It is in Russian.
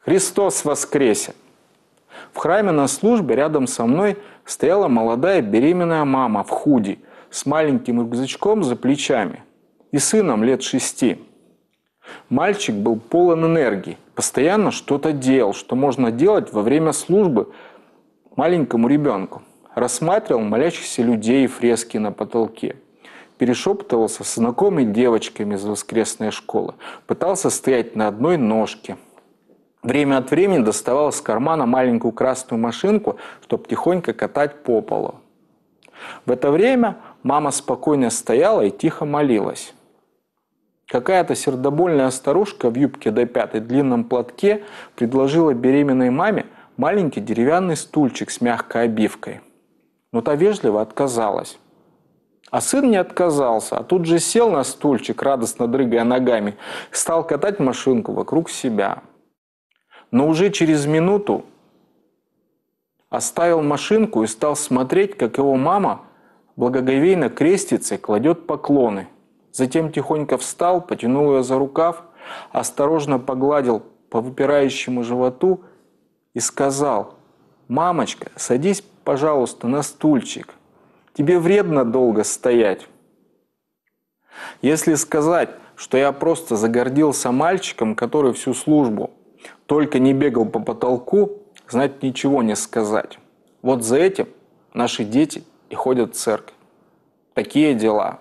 Христос воскресе! В храме на службе рядом со мной стояла молодая беременная мама в худи с маленьким рюкзачком за плечами и сыном лет шести. Мальчик был полон энергии, постоянно что-то делал, что можно делать во время службы маленькому ребенку. Рассматривал молящихся людей и фрески на потолке – перешептывался с знакомыми девочками из воскресной школы, пытался стоять на одной ножке. Время от времени доставал из кармана маленькую красную машинку, чтобы тихонько катать по полу. В это время мама спокойно стояла и тихо молилась. Какая-то сердобольная старушка в юбке до пятой длинном платке предложила беременной маме маленький деревянный стульчик с мягкой обивкой. Но та вежливо отказалась. А сын не отказался, а тут же сел на стульчик, радостно дрыгая ногами, стал катать машинку вокруг себя. Но уже через минуту оставил машинку и стал смотреть, как его мама благоговейно крестится и кладет поклоны. Затем тихонько встал, потянул ее за рукав, осторожно погладил по выпирающему животу и сказал, «Мамочка, садись, пожалуйста, на стульчик». Тебе вредно долго стоять. Если сказать, что я просто загордился мальчиком, который всю службу только не бегал по потолку, знать ничего не сказать. Вот за этим наши дети и ходят в церковь. Такие дела.